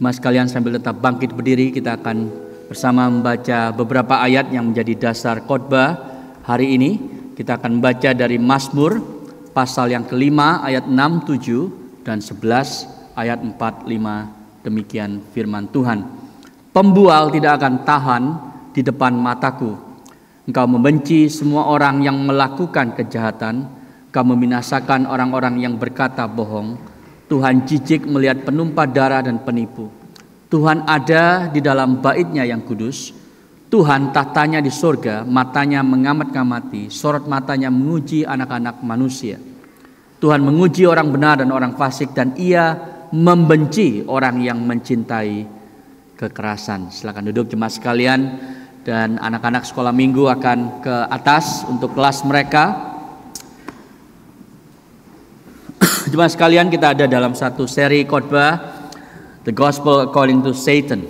Mas kalian sambil tetap bangkit berdiri kita akan bersama membaca beberapa ayat yang menjadi dasar khotbah hari ini. Kita akan baca dari Mazmur pasal yang kelima ayat 6, 7 dan 11 ayat 4, 5 demikian firman Tuhan. Pembual tidak akan tahan di depan mataku. Engkau membenci semua orang yang melakukan kejahatan. Engkau membinasakan orang-orang yang berkata bohong. Tuhan jijik melihat penumpah darah dan penipu. Tuhan ada di dalam baitnya yang kudus. Tuhan tahtanya di sorga, matanya mengamat-ngamati, sorot matanya menguji anak-anak manusia. Tuhan menguji orang benar dan orang fasik dan ia membenci orang yang mencintai kekerasan. Silakan duduk jemaat sekalian dan anak-anak sekolah minggu akan ke atas untuk kelas mereka. Jemaat sekalian kita ada dalam satu seri khotbah The Gospel According to Satan.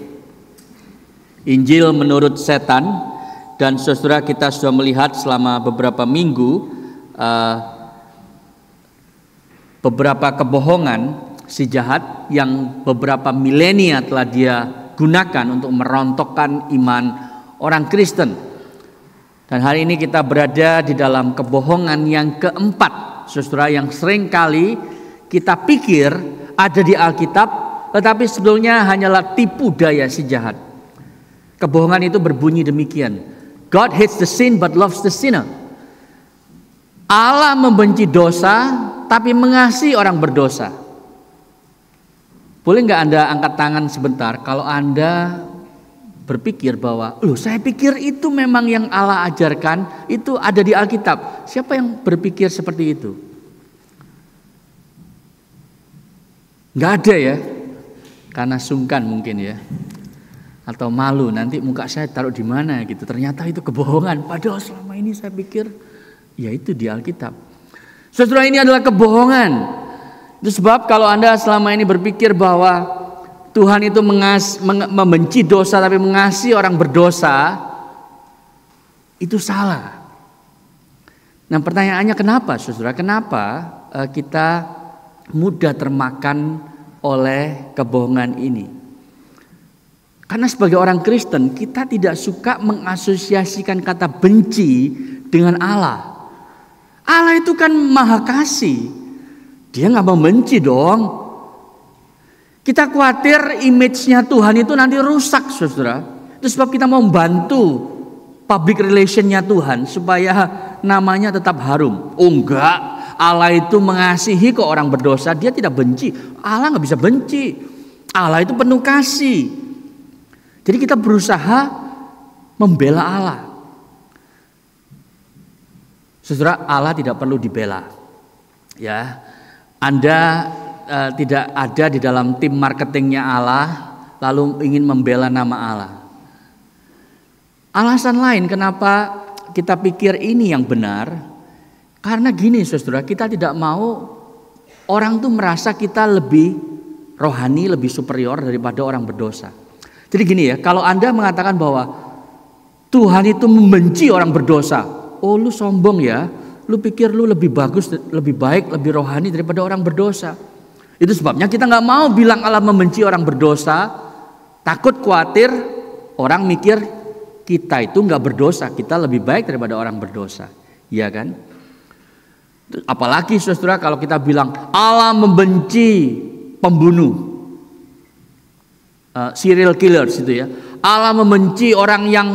Injil menurut setan dan saudara kita sudah melihat selama beberapa minggu uh, beberapa kebohongan si jahat yang beberapa milenia telah dia gunakan untuk merontokkan iman orang Kristen. Dan hari ini kita berada di dalam kebohongan yang keempat, saudara yang sering kali kita pikir ada di Alkitab tetapi sebelumnya hanyalah tipu daya si jahat. Kebohongan itu berbunyi demikian. God hates the sin but loves the sinner. Allah membenci dosa tapi mengasihi orang berdosa. Boleh nggak Anda angkat tangan sebentar kalau Anda berpikir bahwa, loh saya pikir itu memang yang Allah ajarkan, itu ada di Alkitab. Siapa yang berpikir seperti itu? Nggak ada ya, karena sungkan mungkin ya atau malu nanti muka saya taruh di mana gitu ternyata itu kebohongan padahal selama ini saya pikir ya itu di Alkitab sesudah ini adalah kebohongan itu sebab kalau anda selama ini berpikir bahwa Tuhan itu mengas, membenci dosa tapi mengasihi orang berdosa itu salah nah pertanyaannya kenapa saudara kenapa eh, kita mudah termakan oleh kebohongan ini. Karena sebagai orang Kristen kita tidak suka mengasosiasikan kata benci dengan Allah. Allah itu kan maha kasih. Dia nggak membenci dong. Kita khawatir image-nya Tuhan itu nanti rusak saudara. Itu sebab kita mau membantu public relation-nya Tuhan supaya namanya tetap harum. Oh enggak, Allah itu mengasihi ke orang berdosa, dia tidak benci. Allah nggak bisa benci. Allah itu penuh kasih. Jadi kita berusaha membela Allah. Saudara, Allah tidak perlu dibela. Ya. Anda e, tidak ada di dalam tim marketingnya Allah lalu ingin membela nama Allah. Alasan lain kenapa kita pikir ini yang benar karena gini saudara, kita tidak mau orang tuh merasa kita lebih rohani, lebih superior daripada orang berdosa. Jadi gini ya, kalau Anda mengatakan bahwa Tuhan itu membenci orang berdosa, oh lu sombong ya, lu pikir lu lebih bagus, lebih baik, lebih rohani daripada orang berdosa. Itu sebabnya kita nggak mau bilang Allah membenci orang berdosa, takut khawatir orang mikir kita itu nggak berdosa, kita lebih baik daripada orang berdosa, ya kan? Apalagi saudara kalau kita bilang Allah membenci pembunuh. Uh, serial killers itu ya. Allah membenci orang yang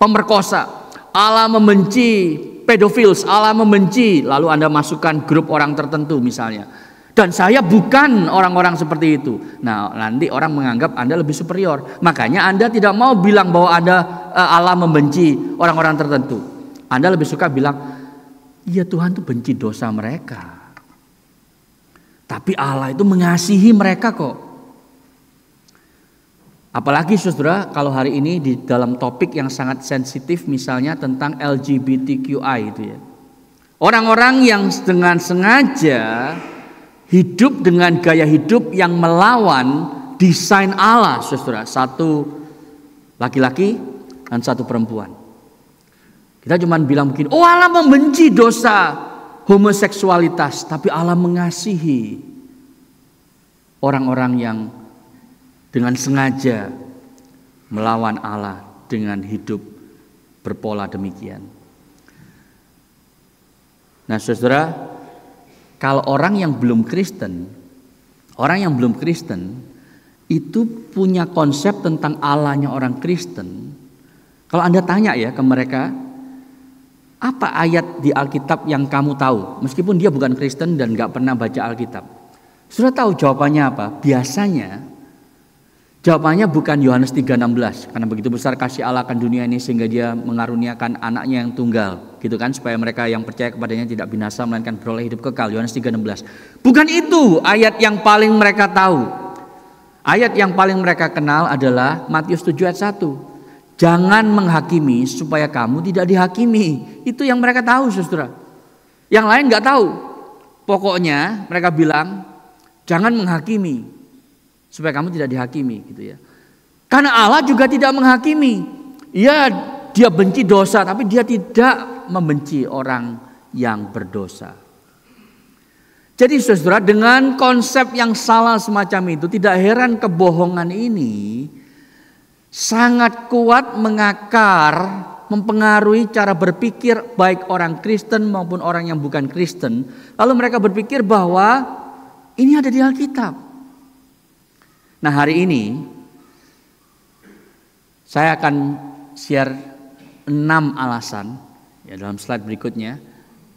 pemerkosa. Allah membenci pedofils, Allah membenci. Lalu Anda masukkan grup orang tertentu misalnya. Dan saya bukan orang-orang seperti itu. Nah, nanti orang menganggap Anda lebih superior. Makanya Anda tidak mau bilang bahwa Anda uh, Allah membenci orang-orang tertentu. Anda lebih suka bilang Ya Tuhan tuh benci dosa mereka. Tapi Allah itu mengasihi mereka kok. Apalagi saudara kalau hari ini di dalam topik yang sangat sensitif misalnya tentang LGBTQI itu ya. Orang-orang yang dengan sengaja hidup dengan gaya hidup yang melawan desain Allah saudara. Satu laki-laki dan satu perempuan. Kita cuma bilang mungkin, oh Allah membenci dosa homoseksualitas, tapi Allah mengasihi orang-orang yang dengan sengaja melawan Allah dengan hidup berpola demikian. Nah, Saudara, kalau orang yang belum Kristen, orang yang belum Kristen itu punya konsep tentang Allahnya orang Kristen. Kalau Anda tanya ya ke mereka, apa ayat di Alkitab yang kamu tahu? Meskipun dia bukan Kristen dan nggak pernah baca Alkitab. Sudah tahu jawabannya apa? Biasanya jawabannya bukan Yohanes 3:16 karena begitu besar kasih Allah akan dunia ini sehingga dia mengaruniakan anaknya yang tunggal, gitu kan supaya mereka yang percaya kepadanya tidak binasa melainkan beroleh hidup kekal. Yohanes 3:16. Bukan itu ayat yang paling mereka tahu. Ayat yang paling mereka kenal adalah Matius 7 ayat 1. Jangan menghakimi supaya kamu tidak dihakimi. Itu yang mereka tahu, saudara. Yang lain nggak tahu. Pokoknya mereka bilang jangan menghakimi supaya kamu tidak dihakimi, gitu ya. Karena Allah juga tidak menghakimi. Ya, dia benci dosa, tapi dia tidak membenci orang yang berdosa. Jadi saudara dengan konsep yang salah semacam itu tidak heran kebohongan ini sangat kuat mengakar mempengaruhi cara berpikir baik orang Kristen maupun orang yang bukan Kristen. Lalu mereka berpikir bahwa ini ada di Alkitab. Nah, hari ini saya akan share enam alasan ya dalam slide berikutnya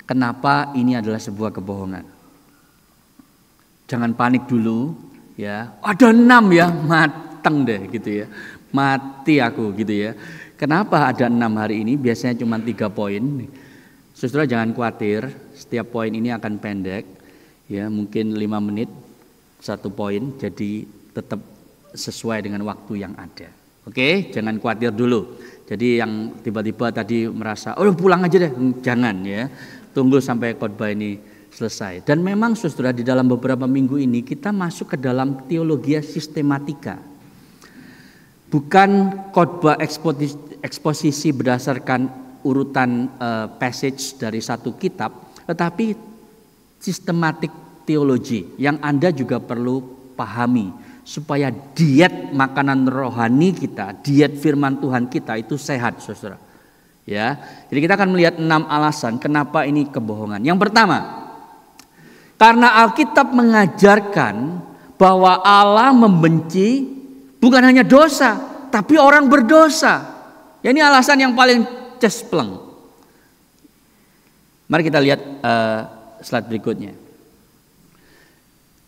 kenapa ini adalah sebuah kebohongan. Jangan panik dulu ya. Ada enam ya, mateng deh gitu ya mati aku gitu ya. Kenapa ada enam hari ini? Biasanya cuma tiga poin. Saudara jangan khawatir, setiap poin ini akan pendek, ya mungkin lima menit satu poin, jadi tetap sesuai dengan waktu yang ada. Oke, jangan khawatir dulu. Jadi yang tiba-tiba tadi merasa, oh pulang aja deh, jangan ya, tunggu sampai khotbah ini selesai. Dan memang saudara di dalam beberapa minggu ini kita masuk ke dalam teologi sistematika bukan khotbah eksposisi, berdasarkan urutan uh, passage dari satu kitab, tetapi sistematik teologi yang Anda juga perlu pahami supaya diet makanan rohani kita, diet firman Tuhan kita itu sehat, Saudara. Ya. Jadi kita akan melihat enam alasan kenapa ini kebohongan. Yang pertama, karena Alkitab mengajarkan bahwa Allah membenci Bukan hanya dosa, tapi orang berdosa. Ya, ini alasan yang paling cespleng. Mari kita lihat uh, slide berikutnya.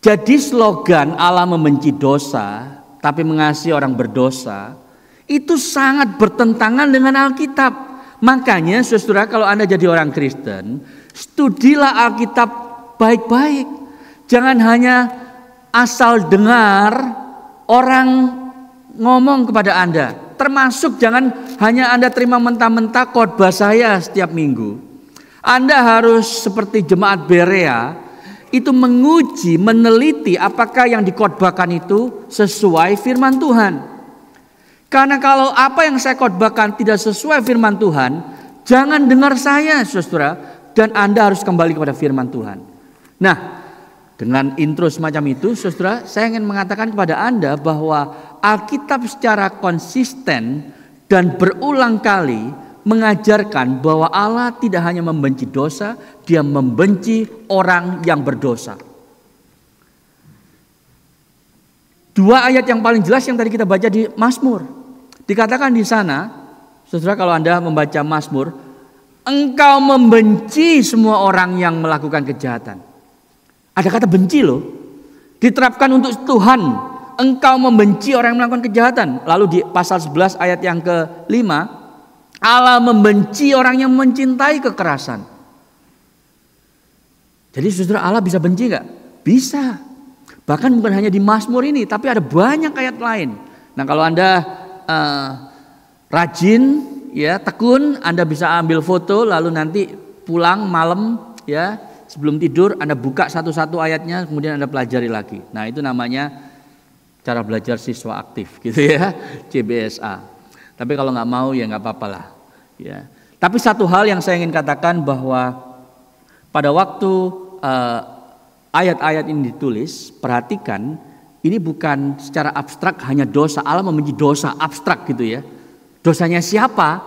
Jadi slogan Allah membenci dosa tapi mengasihi orang berdosa itu sangat bertentangan dengan Alkitab. Makanya saudara kalau Anda jadi orang Kristen, studilah Alkitab baik-baik. Jangan hanya asal dengar orang ngomong kepada Anda. Termasuk jangan hanya Anda terima mentah-mentah khotbah saya setiap minggu. Anda harus seperti jemaat Berea itu menguji, meneliti apakah yang dikhotbahkan itu sesuai firman Tuhan. Karena kalau apa yang saya khotbahkan tidak sesuai firman Tuhan, jangan dengar saya, Saudara, dan Anda harus kembali kepada firman Tuhan. Nah, dengan intro semacam itu, Saudara, saya ingin mengatakan kepada Anda bahwa Alkitab secara konsisten dan berulang kali mengajarkan bahwa Allah tidak hanya membenci dosa, dia membenci orang yang berdosa. Dua ayat yang paling jelas yang tadi kita baca di Mazmur. Dikatakan di sana, Saudara kalau Anda membaca Mazmur, engkau membenci semua orang yang melakukan kejahatan. Ada kata benci loh. Diterapkan untuk Tuhan engkau membenci orang yang melakukan kejahatan. Lalu di pasal 11 ayat yang ke-5, Allah membenci orang yang mencintai kekerasan. Jadi saudara Allah bisa benci nggak? Bisa. Bahkan bukan hanya di Mazmur ini, tapi ada banyak ayat lain. Nah kalau anda uh, rajin, ya tekun, anda bisa ambil foto, lalu nanti pulang malam, ya sebelum tidur anda buka satu-satu ayatnya, kemudian anda pelajari lagi. Nah itu namanya cara belajar siswa aktif gitu ya CBSA tapi kalau nggak mau ya nggak apa-apa lah ya tapi satu hal yang saya ingin katakan bahwa pada waktu eh, ayat-ayat uh, ini ditulis perhatikan ini bukan secara abstrak hanya dosa Allah membenci dosa abstrak gitu ya dosanya siapa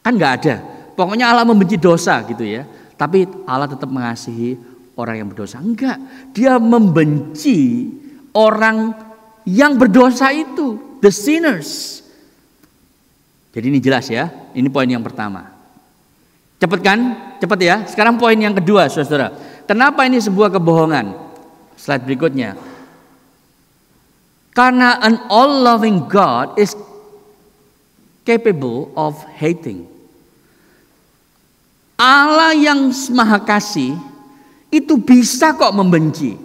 kan nggak ada pokoknya Allah membenci dosa gitu ya tapi Allah tetap mengasihi orang yang berdosa enggak dia membenci orang yang berdosa itu, the sinners. Jadi ini jelas ya, ini poin yang pertama. Cepat kan? Cepat ya. Sekarang poin yang kedua, Saudara. Kenapa ini sebuah kebohongan? Slide berikutnya. Karena an all-loving God is capable of hating. Allah yang maha kasih itu bisa kok membenci.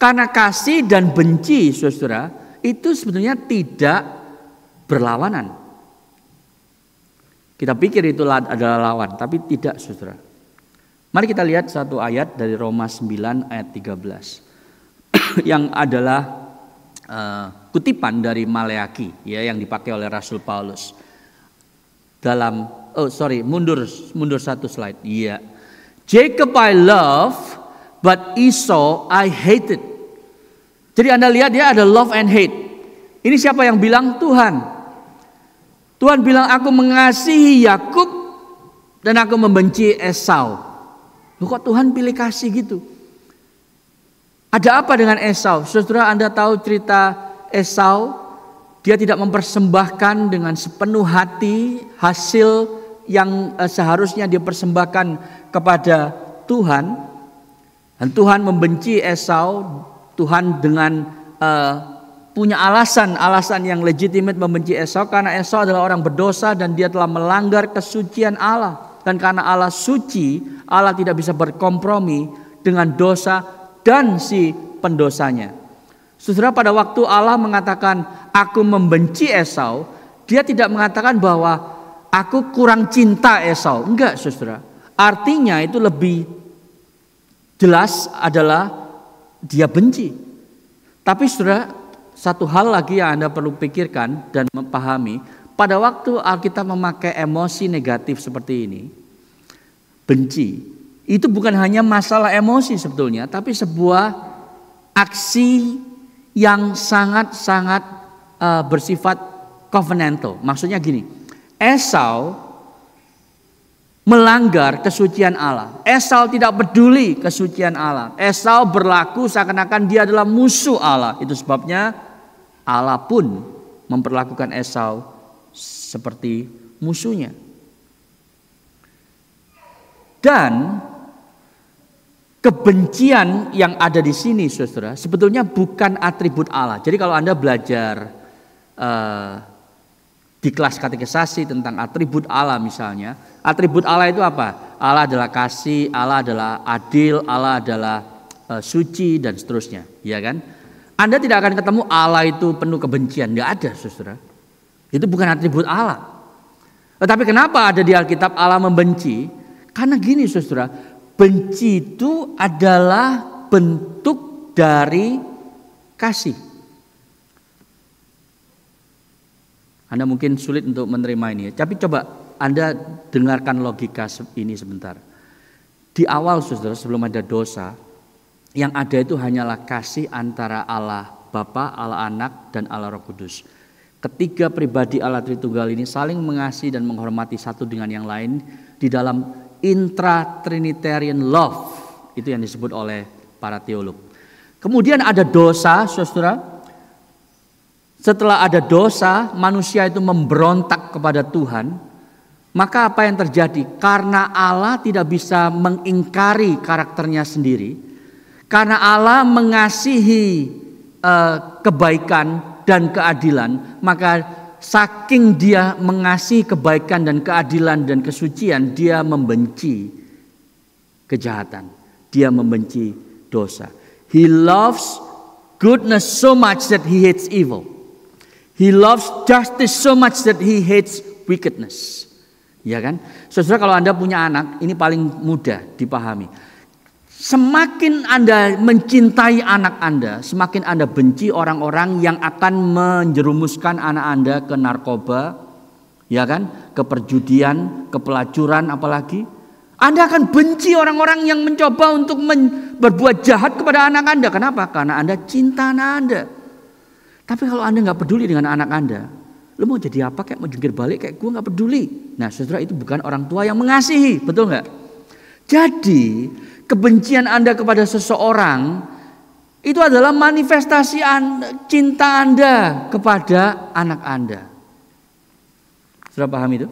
Karena kasih dan benci, saudara, itu sebenarnya tidak berlawanan. Kita pikir itu adalah lawan, tapi tidak, saudara. Mari kita lihat satu ayat dari Roma 9 ayat 13 yang adalah uh, kutipan dari Maleaki ya yang dipakai oleh Rasul Paulus dalam oh sorry mundur mundur satu slide iya Jacob I love but Esau I hated jadi Anda lihat dia ada love and hate. Ini siapa yang bilang Tuhan? Tuhan bilang aku mengasihi Yakub dan aku membenci Esau. Loh kok Tuhan pilih kasih gitu? Ada apa dengan Esau? Saudara Anda tahu cerita Esau? Dia tidak mempersembahkan dengan sepenuh hati hasil yang eh, seharusnya dia persembahkan kepada Tuhan. Dan Tuhan membenci Esau Tuhan dengan uh, punya alasan-alasan yang legitimate membenci Esau karena Esau adalah orang berdosa dan dia telah melanggar kesucian Allah dan karena Allah suci Allah tidak bisa berkompromi dengan dosa dan si pendosanya. Saudara pada waktu Allah mengatakan aku membenci Esau, dia tidak mengatakan bahwa aku kurang cinta Esau. Enggak, Saudara. Artinya itu lebih jelas adalah dia benci. Tapi sudah satu hal lagi yang Anda perlu pikirkan dan memahami, pada waktu Alkitab memakai emosi negatif seperti ini, benci, itu bukan hanya masalah emosi sebetulnya, tapi sebuah aksi yang sangat-sangat eh, bersifat covenantal. Maksudnya gini, Esau melanggar kesucian Allah. Esau tidak peduli kesucian Allah. Esau berlaku seakan-akan dia adalah musuh Allah. Itu sebabnya Allah pun memperlakukan Esau seperti musuhnya. Dan kebencian yang ada di sini, saudara, sebetulnya bukan atribut Allah. Jadi kalau anda belajar uh, di kelas katekisasi tentang atribut Allah misalnya. Atribut Allah itu apa? Allah adalah kasih, Allah adalah adil, Allah adalah e, suci dan seterusnya, ya kan? Anda tidak akan ketemu Allah itu penuh kebencian, tidak ada, Saudara. Itu bukan atribut Allah. Tetapi kenapa ada di Alkitab Allah membenci? Karena gini, Saudara, benci itu adalah bentuk dari kasih. Anda mungkin sulit untuk menerima ini, tapi coba Anda dengarkan logika ini sebentar. Di awal Saudara sebelum ada dosa, yang ada itu hanyalah kasih antara Allah Bapa, Allah Anak dan Allah Roh Kudus. Ketiga pribadi Allah Tritunggal ini saling mengasihi dan menghormati satu dengan yang lain di dalam intra-trinitarian love. Itu yang disebut oleh para teolog. Kemudian ada dosa, saudara, setelah ada dosa, manusia itu memberontak kepada Tuhan. Maka apa yang terjadi? Karena Allah tidak bisa mengingkari karakternya sendiri, karena Allah mengasihi eh, kebaikan dan keadilan, maka saking dia mengasihi kebaikan dan keadilan dan kesucian, dia membenci kejahatan. Dia membenci dosa. He loves goodness so much that he hates evil. He loves justice so much that he hates wickedness. Ya kan? Saudara kalau Anda punya anak, ini paling mudah dipahami. Semakin Anda mencintai anak Anda, semakin Anda benci orang-orang yang akan menjerumuskan anak Anda ke narkoba, ya kan? Ke perjudian, ke pelacuran apalagi. Anda akan benci orang-orang yang mencoba untuk men berbuat jahat kepada anak Anda. Kenapa? Karena Anda cinta anak Anda. Tapi kalau Anda nggak peduli dengan anak Anda, lu mau jadi apa kayak mau jungkir balik kayak gue nggak peduli. Nah saudara itu bukan orang tua yang mengasihi, betul nggak? Jadi kebencian Anda kepada seseorang itu adalah manifestasi anda, cinta Anda kepada anak Anda. Saudara paham itu?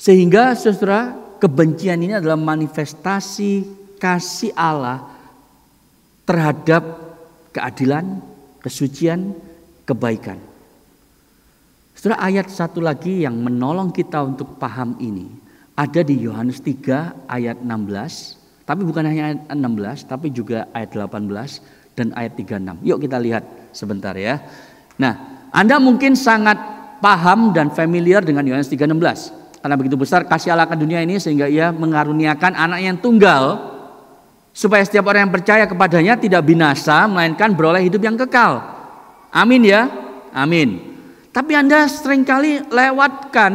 Sehingga saudara kebencian ini adalah manifestasi kasih Allah terhadap keadilan, kesucian, kebaikan. Setelah ayat satu lagi yang menolong kita untuk paham ini ada di Yohanes 3 ayat 16, tapi bukan hanya ayat 16 tapi juga ayat 18 dan ayat 36. Yuk kita lihat sebentar ya. Nah, Anda mungkin sangat paham dan familiar dengan Yohanes 3:16. Karena begitu besar kasih Allah ke dunia ini sehingga ia mengaruniakan anak yang tunggal supaya setiap orang yang percaya kepadanya tidak binasa melainkan beroleh hidup yang kekal. Amin ya. Amin. Tapi Anda seringkali lewatkan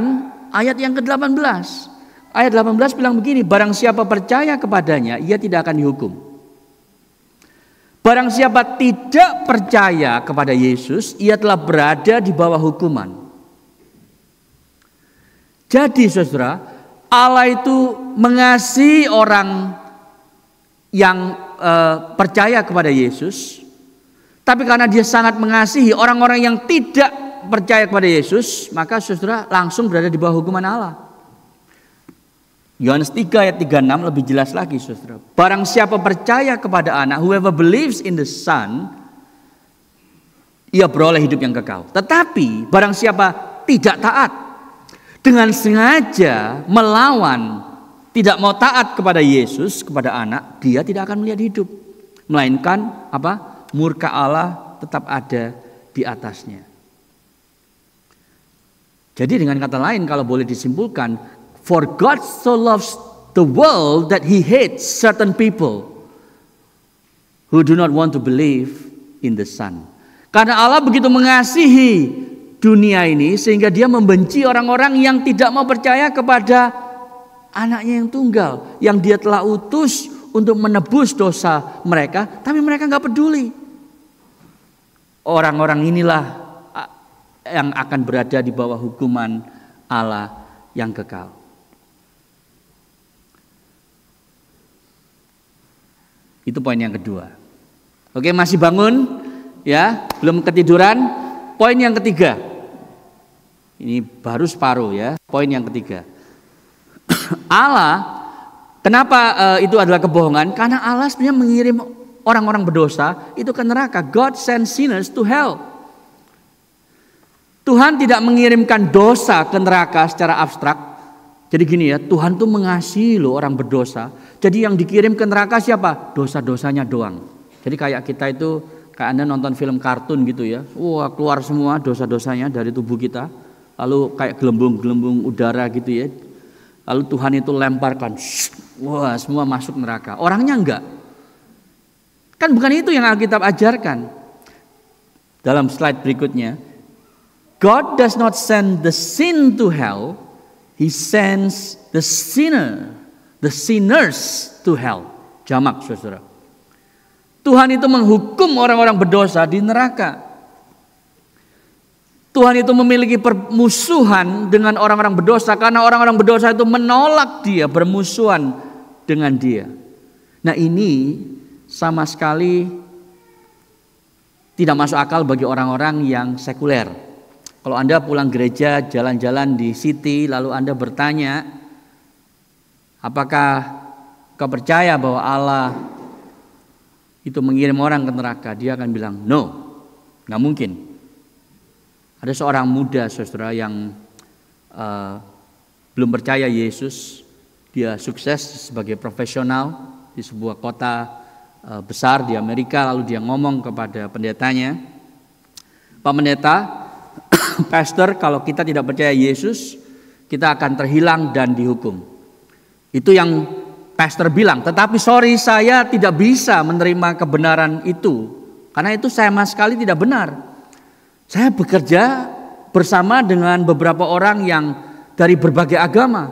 ayat yang ke-18. Ayat 18 bilang begini, barang siapa percaya kepadanya, ia tidak akan dihukum. Barang siapa tidak percaya kepada Yesus, ia telah berada di bawah hukuman. Jadi saudara, Allah itu mengasihi orang yang e, percaya kepada Yesus, tapi karena dia sangat mengasihi orang-orang yang tidak percaya kepada Yesus, maka saudara langsung berada di bawah hukuman Allah. Yohanes 3 ayat 36 lebih jelas lagi saudara. Barang siapa percaya kepada anak, whoever believes in the son, ia beroleh hidup yang kekal. Tetapi barang siapa tidak taat, dengan sengaja melawan tidak mau taat kepada Yesus, kepada anak, dia tidak akan melihat hidup. Melainkan apa? murka Allah tetap ada di atasnya. Jadi dengan kata lain kalau boleh disimpulkan, for God so loves the world that he hates certain people who do not want to believe in the son. Karena Allah begitu mengasihi dunia ini sehingga dia membenci orang-orang yang tidak mau percaya kepada Anaknya yang tunggal, yang dia telah utus untuk menebus dosa mereka, tapi mereka nggak peduli. Orang-orang inilah yang akan berada di bawah hukuman Allah yang kekal. Itu poin yang kedua. Oke, masih bangun ya, belum ketiduran. Poin yang ketiga. Ini baru separuh ya, poin yang ketiga. Allah kenapa uh, itu adalah kebohongan? Karena Allah sebenarnya mengirim orang-orang berdosa itu ke neraka. God send sinners to hell. Tuhan tidak mengirimkan dosa ke neraka secara abstrak. Jadi gini ya, Tuhan tuh mengasihi loh orang berdosa. Jadi yang dikirim ke neraka siapa? Dosa-dosanya doang. Jadi kayak kita itu kayak Anda nonton film kartun gitu ya. Wah, keluar semua dosa-dosanya dari tubuh kita. Lalu kayak gelembung-gelembung udara gitu ya, Lalu Tuhan itu lemparkan. Wah, semua masuk neraka. Orangnya enggak. Kan bukan itu yang Alkitab ajarkan. Dalam slide berikutnya, God does not send the sin to hell, he sends the sinner, the sinners to hell. Jamak, Saudara. Tuhan itu menghukum orang-orang berdosa di neraka. Tuhan itu memiliki permusuhan dengan orang-orang berdosa karena orang-orang berdosa itu menolak dia, bermusuhan dengan dia. Nah, ini sama sekali tidak masuk akal bagi orang-orang yang sekuler. Kalau Anda pulang gereja, jalan-jalan di city, lalu Anda bertanya, apakah kau percaya bahwa Allah itu mengirim orang ke neraka? Dia akan bilang, no, nggak mungkin. Ada seorang muda saudara yang uh, belum percaya Yesus, dia sukses sebagai profesional di sebuah kota uh, besar di Amerika lalu dia ngomong kepada pendetanya, "Pak pendeta, pastor kalau kita tidak percaya Yesus, kita akan terhilang dan dihukum." Itu yang pastor bilang, tetapi sorry saya tidak bisa menerima kebenaran itu karena itu sama sekali tidak benar. Saya bekerja bersama dengan beberapa orang yang dari berbagai agama.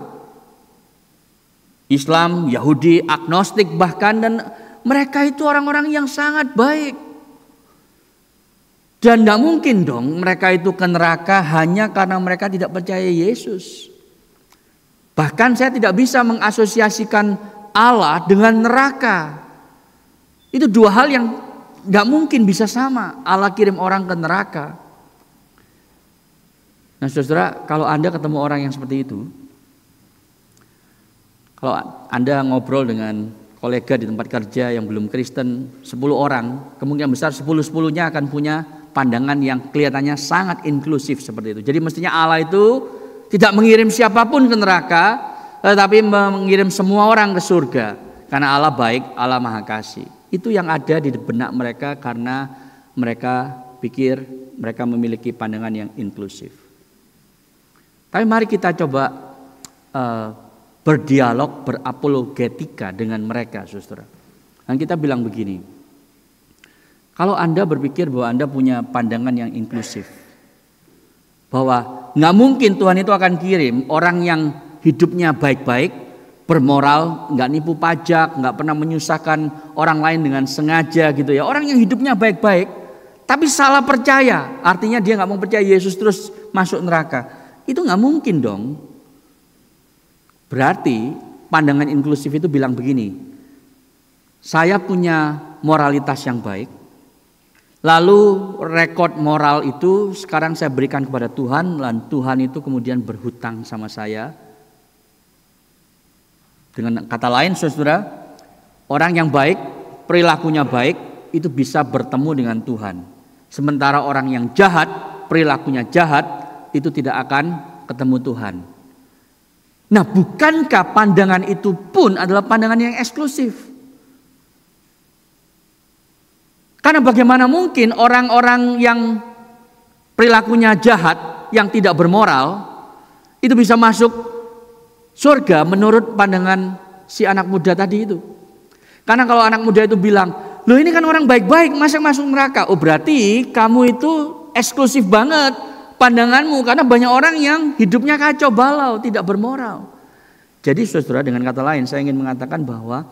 Islam, Yahudi, agnostik bahkan dan mereka itu orang-orang yang sangat baik. Dan tidak mungkin dong mereka itu ke neraka hanya karena mereka tidak percaya Yesus. Bahkan saya tidak bisa mengasosiasikan Allah dengan neraka. Itu dua hal yang nggak mungkin bisa sama. Allah kirim orang ke neraka. Nah saudara, kalau Anda ketemu orang yang seperti itu, kalau Anda ngobrol dengan kolega di tempat kerja yang belum Kristen, 10 orang, kemungkinan besar 10-10-nya akan punya pandangan yang kelihatannya sangat inklusif seperti itu. Jadi mestinya Allah itu tidak mengirim siapapun ke neraka, tetapi mengirim semua orang ke surga. Karena Allah baik, Allah maha kasih. Itu yang ada di benak mereka karena mereka pikir mereka memiliki pandangan yang inklusif. Tapi mari kita coba uh, berdialog, berapologetika dengan mereka, saudara. Dan kita bilang begini, kalau Anda berpikir bahwa Anda punya pandangan yang inklusif, bahwa nggak mungkin Tuhan itu akan kirim orang yang hidupnya baik-baik, bermoral, nggak nipu pajak, nggak pernah menyusahkan orang lain dengan sengaja gitu ya. Orang yang hidupnya baik-baik, tapi salah percaya, artinya dia nggak mau percaya Yesus terus masuk neraka. Itu nggak mungkin dong. Berarti pandangan inklusif itu bilang begini, saya punya moralitas yang baik, lalu rekod moral itu sekarang saya berikan kepada Tuhan, dan Tuhan itu kemudian berhutang sama saya. Dengan kata lain, saudara, orang yang baik, perilakunya baik, itu bisa bertemu dengan Tuhan. Sementara orang yang jahat, perilakunya jahat, itu tidak akan ketemu Tuhan. Nah, bukankah pandangan itu pun adalah pandangan yang eksklusif? Karena bagaimana mungkin orang-orang yang perilakunya jahat, yang tidak bermoral, itu bisa masuk surga menurut pandangan si anak muda tadi itu. Karena kalau anak muda itu bilang, "Loh, ini kan orang baik-baik, masa masuk neraka?" Oh, berarti kamu itu eksklusif banget pandanganmu karena banyak orang yang hidupnya kacau balau, tidak bermoral. Jadi saudara dengan kata lain saya ingin mengatakan bahwa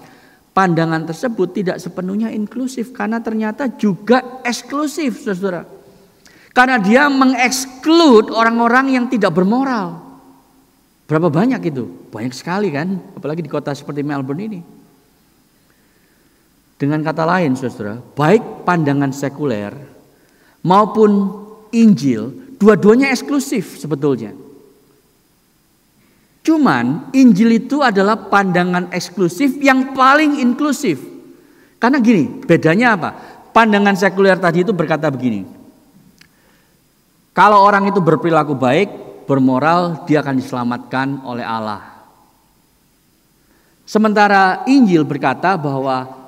pandangan tersebut tidak sepenuhnya inklusif karena ternyata juga eksklusif saudara. Karena dia mengeksklud orang-orang yang tidak bermoral. Berapa banyak itu? Banyak sekali kan, apalagi di kota seperti Melbourne ini. Dengan kata lain saudara, baik pandangan sekuler maupun Injil dua-duanya eksklusif sebetulnya. Cuman Injil itu adalah pandangan eksklusif yang paling inklusif. Karena gini, bedanya apa? Pandangan sekuler tadi itu berkata begini. Kalau orang itu berperilaku baik, bermoral, dia akan diselamatkan oleh Allah. Sementara Injil berkata bahwa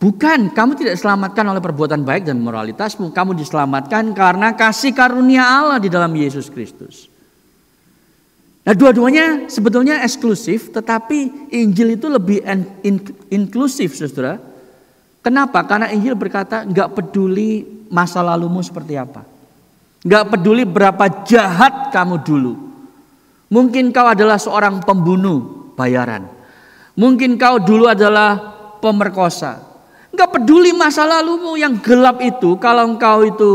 Bukan, kamu tidak diselamatkan oleh perbuatan baik dan moralitasmu. Kamu diselamatkan karena kasih karunia Allah di dalam Yesus Kristus. Nah dua-duanya sebetulnya eksklusif tetapi Injil itu lebih inklusif saudara. Kenapa? Karena Injil berkata nggak peduli masa lalumu seperti apa. Nggak peduli berapa jahat kamu dulu. Mungkin kau adalah seorang pembunuh bayaran. Mungkin kau dulu adalah pemerkosa. Enggak peduli masa lalumu yang gelap itu kalau engkau itu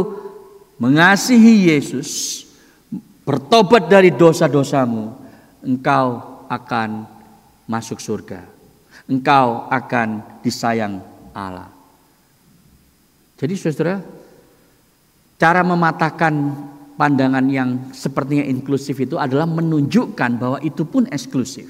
mengasihi Yesus, bertobat dari dosa-dosamu, engkau akan masuk surga. Engkau akan disayang Allah. Jadi Saudara, cara mematahkan pandangan yang sepertinya inklusif itu adalah menunjukkan bahwa itu pun eksklusif.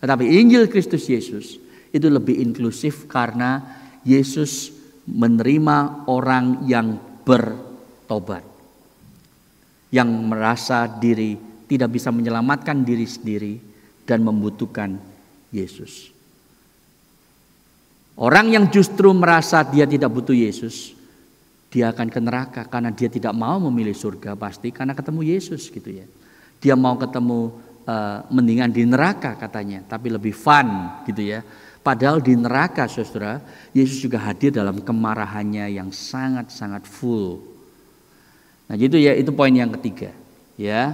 Tetapi Injil Kristus Yesus itu lebih inklusif karena Yesus menerima orang yang bertobat. Yang merasa diri tidak bisa menyelamatkan diri sendiri dan membutuhkan Yesus. Orang yang justru merasa dia tidak butuh Yesus, dia akan ke neraka karena dia tidak mau memilih surga pasti karena ketemu Yesus gitu ya. Dia mau ketemu uh, mendingan di neraka katanya, tapi lebih fun gitu ya. Padahal di neraka saudara, Yesus juga hadir dalam kemarahannya yang sangat-sangat full. Nah itu ya itu poin yang ketiga. ya.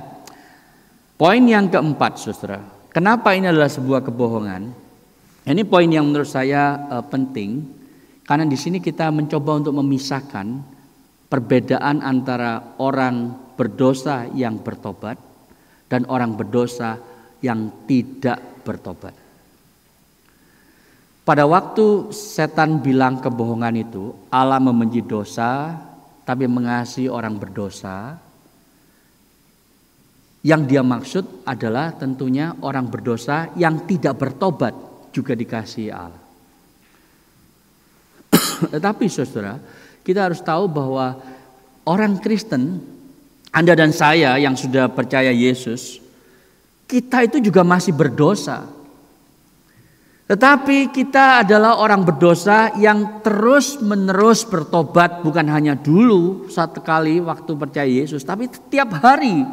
Poin yang keempat saudara, kenapa ini adalah sebuah kebohongan? Ini poin yang menurut saya uh, penting karena di sini kita mencoba untuk memisahkan perbedaan antara orang berdosa yang bertobat dan orang berdosa yang tidak bertobat. Pada waktu setan bilang kebohongan itu, Allah membenci dosa tapi mengasihi orang berdosa. Yang dia maksud adalah tentunya orang berdosa yang tidak bertobat juga dikasihi Allah. Tetapi saudara, kita harus tahu bahwa orang Kristen, Anda dan saya yang sudah percaya Yesus, kita itu juga masih berdosa. Tetapi kita adalah orang berdosa yang terus-menerus bertobat bukan hanya dulu satu kali waktu percaya Yesus, tapi setiap hari.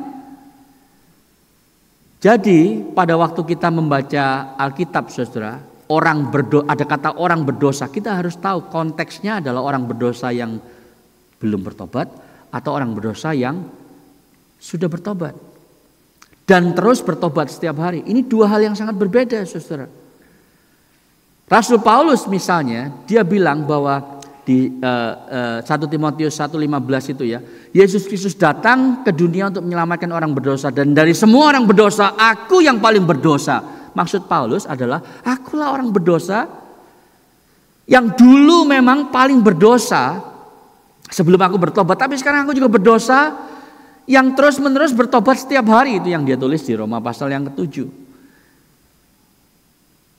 Jadi pada waktu kita membaca Alkitab Saudara, orang berdoa ada kata orang berdosa, kita harus tahu konteksnya adalah orang berdosa yang belum bertobat atau orang berdosa yang sudah bertobat. Dan terus bertobat setiap hari. Ini dua hal yang sangat berbeda Saudara. Rasul Paulus misalnya dia bilang bahwa di uh, uh, 1 Timotius 1:15 itu ya, Yesus Kristus datang ke dunia untuk menyelamatkan orang berdosa dan dari semua orang berdosa aku yang paling berdosa. Maksud Paulus adalah akulah orang berdosa yang dulu memang paling berdosa sebelum aku bertobat, tapi sekarang aku juga berdosa yang terus-menerus bertobat setiap hari itu yang dia tulis di Roma pasal yang ketujuh.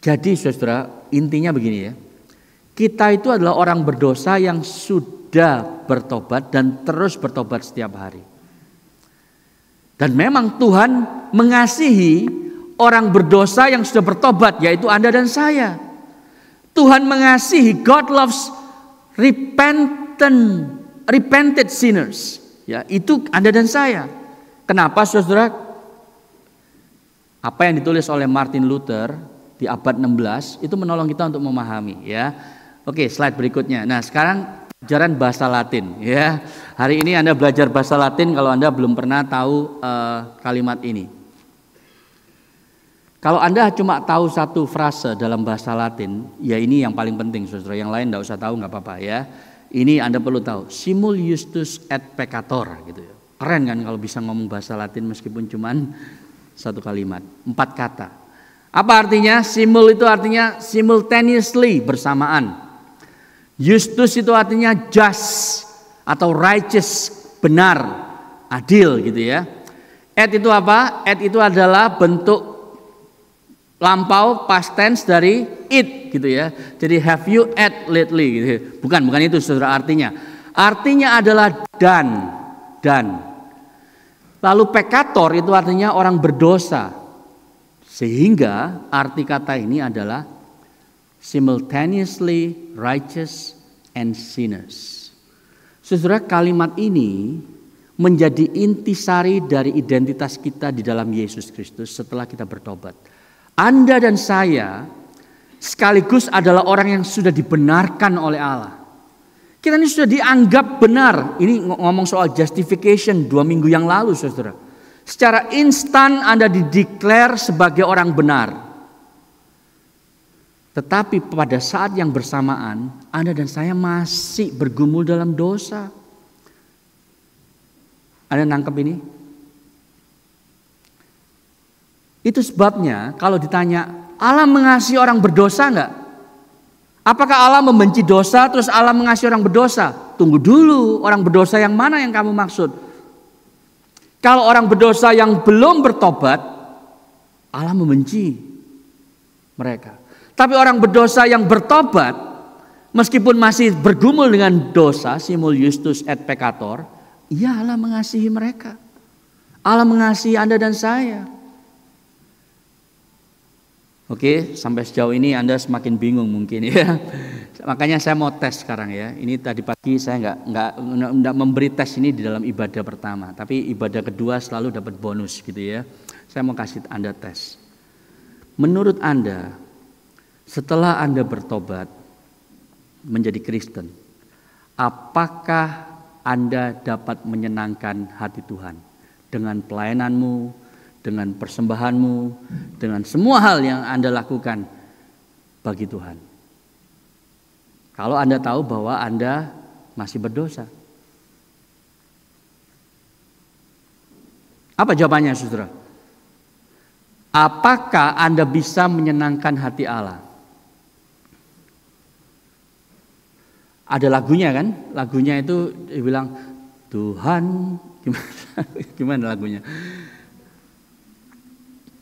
Jadi saudara, intinya begini ya. Kita itu adalah orang berdosa yang sudah bertobat dan terus bertobat setiap hari. Dan memang Tuhan mengasihi orang berdosa yang sudah bertobat yaitu Anda dan saya. Tuhan mengasihi God loves repentant repented sinners. Ya, itu Anda dan saya. Kenapa Saudara? Apa yang ditulis oleh Martin Luther di abad 16 itu menolong kita untuk memahami ya. Oke, slide berikutnya. Nah, sekarang pelajaran bahasa Latin ya. Hari ini Anda belajar bahasa Latin kalau Anda belum pernah tahu uh, kalimat ini. Kalau Anda cuma tahu satu frase dalam bahasa Latin, ya ini yang paling penting Saudara. Yang lain enggak usah tahu nggak apa-apa ya. Ini Anda perlu tahu, simul justus et peccator gitu ya. Keren kan kalau bisa ngomong bahasa Latin meskipun cuma satu kalimat, empat kata. Apa artinya? Simul itu artinya simultaneously bersamaan. Justus itu artinya just atau righteous, benar, adil gitu ya. Ed itu apa? Ed itu adalah bentuk lampau past tense dari it gitu ya. Jadi have you at lately gitu. Bukan, bukan itu saudara artinya. Artinya adalah dan dan. Lalu pekator itu artinya orang berdosa. Sehingga arti kata ini adalah simultaneously righteous and sinners. Sesudah kalimat ini menjadi intisari dari identitas kita di dalam Yesus Kristus setelah kita bertobat. Anda dan saya sekaligus adalah orang yang sudah dibenarkan oleh Allah. Kita ini sudah dianggap benar. Ini ngomong soal justification dua minggu yang lalu saudara secara instan Anda dideklar sebagai orang benar. Tetapi pada saat yang bersamaan, Anda dan saya masih bergumul dalam dosa. Anda nangkep ini? Itu sebabnya kalau ditanya, Allah mengasihi orang berdosa enggak? Apakah Allah membenci dosa terus Allah mengasihi orang berdosa? Tunggu dulu, orang berdosa yang mana yang kamu maksud? Kalau orang berdosa yang belum bertobat, Allah membenci mereka. Tapi orang berdosa yang bertobat, meskipun masih bergumul dengan dosa, simul justus et peccator, ya Allah mengasihi mereka. Allah mengasihi Anda dan saya. Oke, sampai sejauh ini Anda semakin bingung mungkin ya. Makanya saya mau tes sekarang ya. Ini tadi pagi saya nggak nggak nggak memberi tes ini di dalam ibadah pertama, tapi ibadah kedua selalu dapat bonus gitu ya. Saya mau kasih anda tes. Menurut anda, setelah anda bertobat menjadi Kristen, apakah anda dapat menyenangkan hati Tuhan dengan pelayananmu, dengan persembahanmu, dengan semua hal yang anda lakukan bagi Tuhan? Kalau Anda tahu bahwa Anda masih berdosa. Apa jawabannya saudara? Apakah Anda bisa menyenangkan hati Allah? Ada lagunya kan? Lagunya itu dibilang Tuhan gimana, gimana lagunya?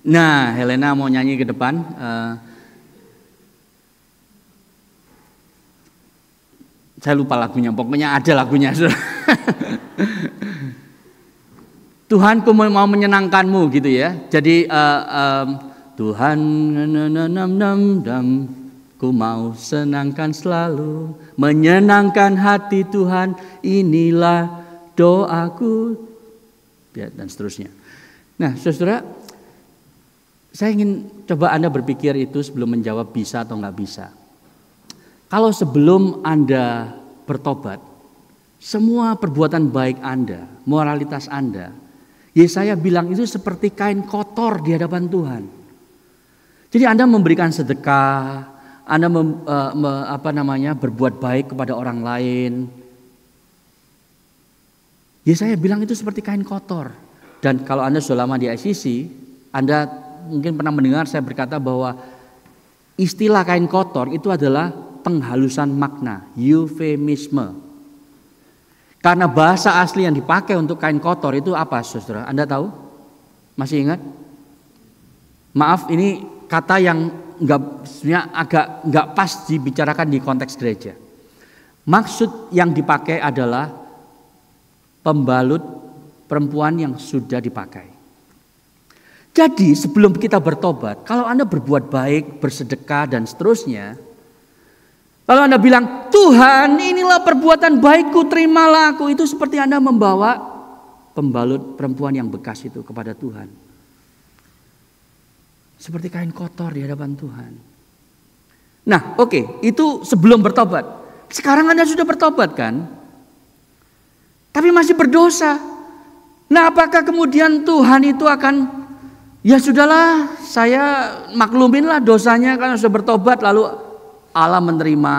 Nah, Helena mau nyanyi ke depan. Uh, Saya lupa lagunya, pokoknya ada lagunya. Tuhan ku mau menyenangkanmu gitu ya. Jadi uh, um, Tuhan nam nam ku mau senangkan selalu, menyenangkan hati Tuhan. Inilah doaku ya, dan seterusnya. Nah, saudara, saya ingin coba Anda berpikir itu sebelum menjawab bisa atau enggak bisa. Kalau sebelum Anda bertobat, semua perbuatan baik Anda, moralitas Anda, Yesaya bilang itu seperti kain kotor di hadapan Tuhan. Jadi Anda memberikan sedekah, Anda mem, uh, me, apa namanya berbuat baik kepada orang lain. Yesaya bilang itu seperti kain kotor. Dan kalau Anda sudah lama di ICC, Anda mungkin pernah mendengar saya berkata bahwa istilah kain kotor itu adalah penghalusan makna, eufemisme. Karena bahasa asli yang dipakai untuk kain kotor itu apa, saudara? Anda tahu? Masih ingat? Maaf, ini kata yang nggak agak nggak pas dibicarakan di konteks gereja. Maksud yang dipakai adalah pembalut perempuan yang sudah dipakai. Jadi sebelum kita bertobat, kalau Anda berbuat baik, bersedekah dan seterusnya, Lalu Anda bilang, Tuhan inilah perbuatan baikku, terimalah aku. Itu seperti Anda membawa pembalut perempuan yang bekas itu kepada Tuhan. Seperti kain kotor di hadapan Tuhan. Nah oke, okay, itu sebelum bertobat. Sekarang Anda sudah bertobat kan? Tapi masih berdosa. Nah apakah kemudian Tuhan itu akan... Ya sudahlah, saya makluminlah dosanya karena sudah bertobat lalu Allah menerima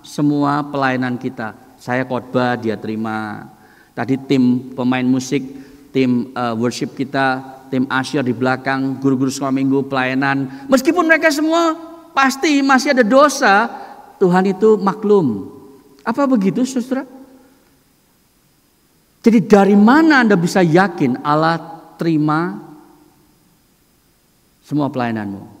semua pelayanan kita. Saya khotbah, dia terima. Tadi tim pemain musik, tim uh, worship kita, tim asyir di belakang, guru-guru sekolah minggu, pelayanan. Meskipun mereka semua pasti masih ada dosa, Tuhan itu maklum. Apa begitu, saudara? Jadi dari mana Anda bisa yakin Allah terima semua pelayananmu?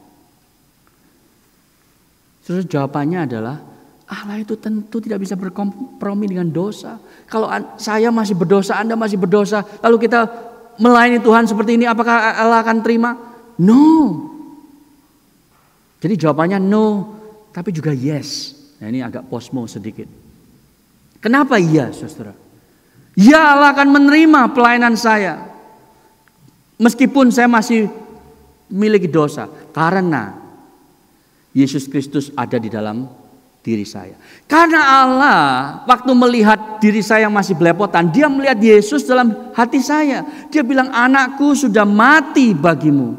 Terus jawabannya adalah Allah itu tentu tidak bisa berkompromi dengan dosa. Kalau saya masih berdosa, Anda masih berdosa, lalu kita melayani Tuhan seperti ini, apakah Allah akan terima? No. Jadi jawabannya no, tapi juga yes. Nah ini agak posmo sedikit. Kenapa iya, saudara? Ya Allah akan menerima pelayanan saya. Meskipun saya masih miliki dosa. Karena Yesus Kristus ada di dalam diri saya. Karena Allah waktu melihat diri saya yang masih belepotan, dia melihat Yesus dalam hati saya. Dia bilang, anakku sudah mati bagimu.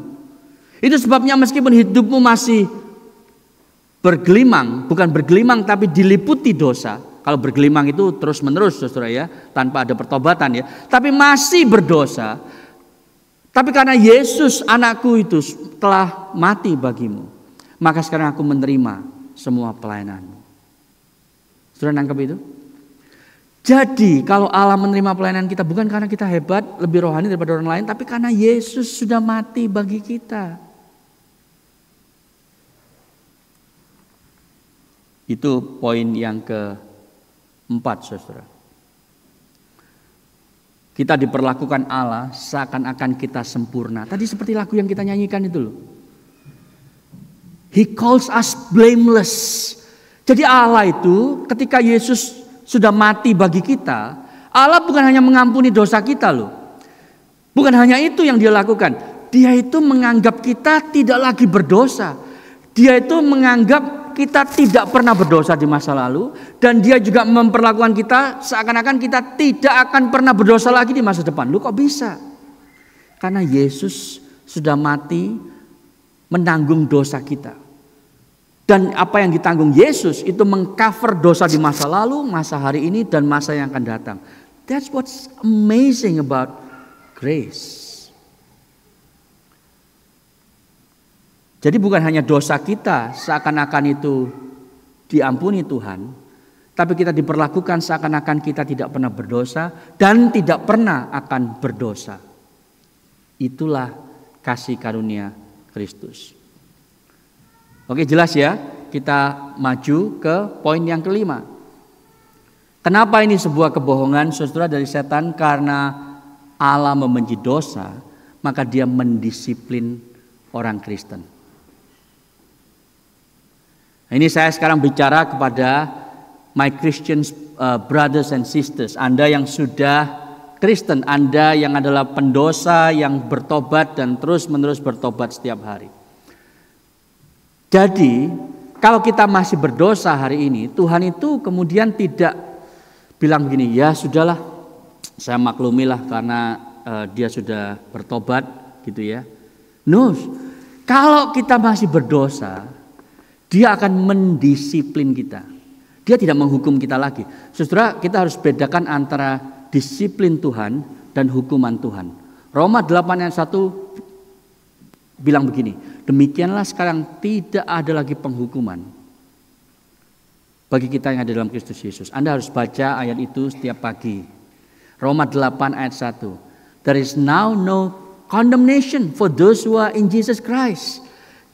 Itu sebabnya meskipun hidupmu masih bergelimang, bukan bergelimang tapi diliputi dosa. Kalau bergelimang itu terus menerus saudara ya, tanpa ada pertobatan ya. Tapi masih berdosa. Tapi karena Yesus anakku itu telah mati bagimu. Maka sekarang aku menerima semua pelayananmu. Sudah nangkep itu? Jadi kalau Allah menerima pelayanan kita bukan karena kita hebat, lebih rohani daripada orang lain, tapi karena Yesus sudah mati bagi kita. Itu poin yang keempat, saudara. Kita diperlakukan Allah seakan-akan kita sempurna. Tadi seperti lagu yang kita nyanyikan itu loh. He calls us blameless. Jadi Allah itu ketika Yesus sudah mati bagi kita, Allah bukan hanya mengampuni dosa kita loh. Bukan hanya itu yang dia lakukan. Dia itu menganggap kita tidak lagi berdosa. Dia itu menganggap kita tidak pernah berdosa di masa lalu dan dia juga memperlakukan kita seakan-akan kita tidak akan pernah berdosa lagi di masa depan. Lu kok bisa? Karena Yesus sudah mati menanggung dosa kita. Dan apa yang ditanggung Yesus itu mengcover dosa di masa lalu, masa hari ini, dan masa yang akan datang. That's what's amazing about grace. Jadi bukan hanya dosa kita seakan-akan itu diampuni Tuhan, tapi kita diperlakukan seakan-akan kita tidak pernah berdosa dan tidak pernah akan berdosa. Itulah kasih karunia Kristus. Oke, jelas ya. Kita maju ke poin yang kelima. Kenapa ini sebuah kebohongan saudara dari setan? Karena Allah membenci dosa, maka dia mendisiplin orang Kristen. Ini saya sekarang bicara kepada my Christian uh, brothers and sisters, Anda yang sudah Kristen, Anda yang adalah pendosa yang bertobat dan terus-menerus bertobat setiap hari. Jadi, kalau kita masih berdosa hari ini, Tuhan itu kemudian tidak bilang begini ya sudahlah, saya maklumilah karena uh, dia sudah bertobat gitu ya. Nus, kalau kita masih berdosa, dia akan mendisiplin kita. Dia tidak menghukum kita lagi. Saudara, kita harus bedakan antara disiplin Tuhan dan hukuman Tuhan. Roma 8 ayat 1 bilang begini, demikianlah sekarang tidak ada lagi penghukuman bagi kita yang ada dalam Kristus Yesus. Anda harus baca ayat itu setiap pagi. Roma 8 ayat 1. There is now no condemnation for those who are in Jesus Christ.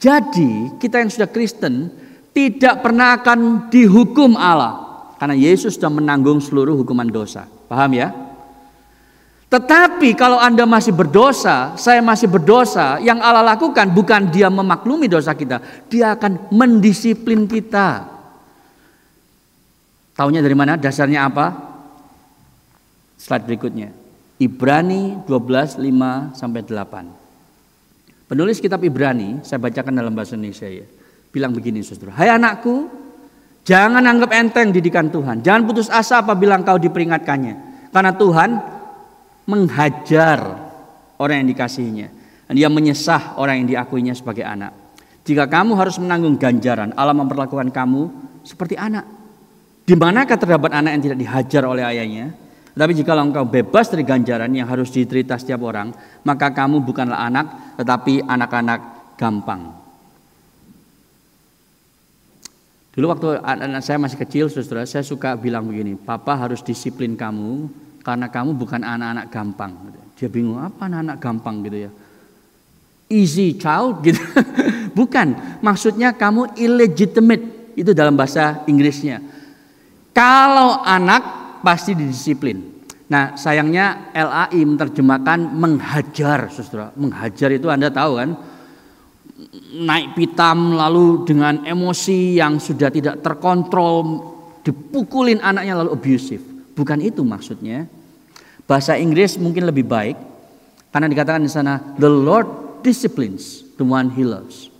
Jadi kita yang sudah Kristen tidak pernah akan dihukum Allah. Karena Yesus sudah menanggung seluruh hukuman dosa. Paham ya? Tetapi kalau Anda masih berdosa, saya masih berdosa, yang Allah lakukan bukan dia memaklumi dosa kita, dia akan mendisiplin kita. Taunya dari mana? Dasarnya apa? Slide berikutnya. Ibrani 12, 5 sampai 8. Penulis kitab Ibrani, saya bacakan dalam bahasa Indonesia ya. Bilang begini saudara, hai anakku, Jangan anggap enteng didikan Tuhan. Jangan putus asa apabila engkau diperingatkannya. Karena Tuhan menghajar orang yang dikasihinya. Dan dia menyesah orang yang diakuinya sebagai anak. Jika kamu harus menanggung ganjaran, Allah memperlakukan kamu seperti anak. Di manakah terdapat anak yang tidak dihajar oleh ayahnya? Tapi jika engkau bebas dari ganjaran yang harus diterita setiap orang, maka kamu bukanlah anak, tetapi anak-anak gampang. Dulu waktu anak saya masih kecil, saudara, saya suka bilang begini, papa harus disiplin kamu karena kamu bukan anak-anak gampang. Dia bingung, apa anak-anak gampang gitu ya. Easy child gitu. bukan, maksudnya kamu illegitimate. Itu dalam bahasa Inggrisnya. Kalau anak pasti didisiplin. Nah sayangnya LAI menerjemahkan menghajar, saudara. Menghajar itu Anda tahu kan, naik pitam lalu dengan emosi yang sudah tidak terkontrol dipukulin anaknya lalu abusive. Bukan itu maksudnya. Bahasa Inggris mungkin lebih baik karena dikatakan di sana the Lord disciplines the one he loves.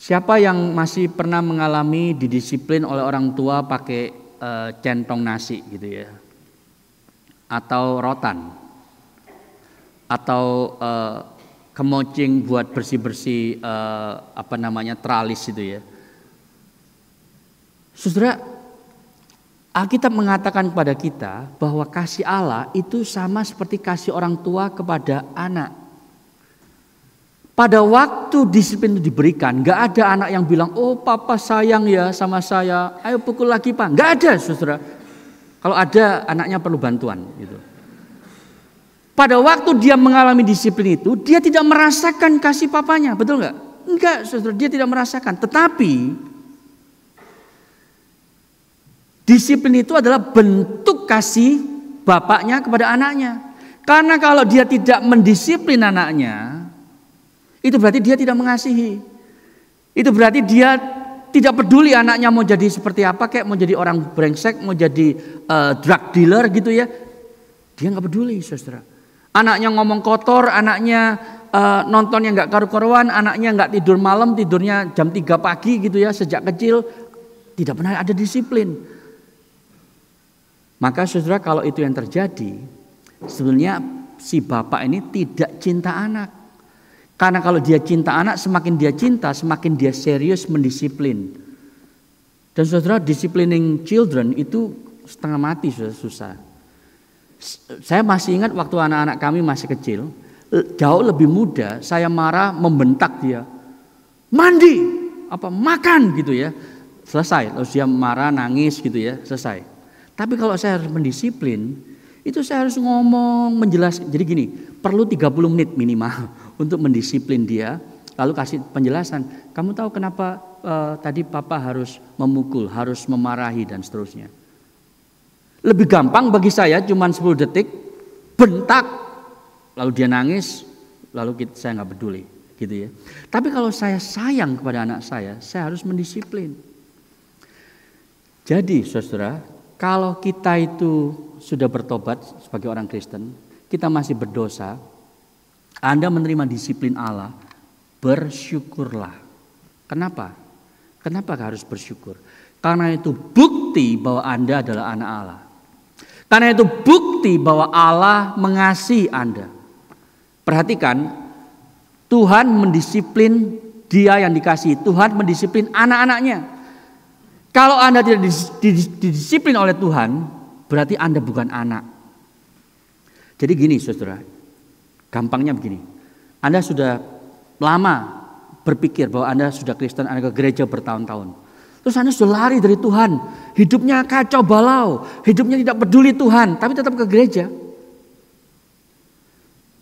Siapa yang masih pernah mengalami didisiplin oleh orang tua pakai e, centong nasi gitu ya? Atau rotan? Atau e, kemocing buat bersih-bersih uh, apa namanya teralis itu ya. Saudara, Alkitab mengatakan kepada kita bahwa kasih Allah itu sama seperti kasih orang tua kepada anak. Pada waktu disiplin itu diberikan, nggak ada anak yang bilang, oh papa sayang ya sama saya, ayo pukul lagi pak. Nggak ada, saudara. Kalau ada anaknya perlu bantuan gitu. Pada waktu dia mengalami disiplin itu, dia tidak merasakan kasih papanya, betul nggak? Enggak, saudara, dia tidak merasakan. Tetapi disiplin itu adalah bentuk kasih bapaknya kepada anaknya. Karena kalau dia tidak mendisiplin anaknya, itu berarti dia tidak mengasihi. Itu berarti dia tidak peduli anaknya mau jadi seperti apa kayak mau jadi orang brengsek mau jadi uh, drug dealer gitu ya dia nggak peduli saudara Anaknya ngomong kotor, anaknya uh, eh, nonton yang nggak karu-karuan, anaknya nggak tidur malam, tidurnya jam 3 pagi gitu ya sejak kecil. Tidak pernah ada disiplin. Maka saudara kalau itu yang terjadi, sebenarnya si bapak ini tidak cinta anak. Karena kalau dia cinta anak, semakin dia cinta, semakin dia serius mendisiplin. Dan saudara, disiplining children itu setengah mati susah. susah saya masih ingat waktu anak-anak kami masih kecil, eh, jauh lebih muda, saya marah membentak dia. Mandi, apa makan gitu ya. Selesai, lalu dia marah nangis gitu ya, selesai. Tapi kalau saya harus mendisiplin, itu saya harus ngomong menjelaskan. Jadi gini, perlu 30 menit minimal untuk mendisiplin dia, lalu kasih penjelasan. Kamu tahu kenapa uh, tadi papa harus memukul, harus memarahi dan seterusnya. Lebih gampang bagi saya cuma 10 detik bentak lalu dia nangis lalu kita, saya nggak peduli gitu ya. Tapi kalau saya sayang kepada anak saya, saya harus mendisiplin. Jadi saudara, kalau kita itu sudah bertobat sebagai orang Kristen, kita masih berdosa, Anda menerima disiplin Allah, bersyukurlah. Kenapa? Kenapa harus bersyukur? Karena itu bukti bahwa Anda adalah anak Allah. Karena itu bukti bahwa Allah mengasihi Anda. Perhatikan, Tuhan mendisiplin dia yang dikasih. Tuhan mendisiplin anak-anaknya. Kalau Anda tidak didisiplin oleh Tuhan, berarti Anda bukan anak. Jadi gini saudara, gampangnya begini. Anda sudah lama berpikir bahwa Anda sudah Kristen, Anda ke gereja bertahun-tahun. Terus Anda sudah lari dari Tuhan. Hidupnya kacau balau. Hidupnya tidak peduli Tuhan. Tapi tetap ke gereja.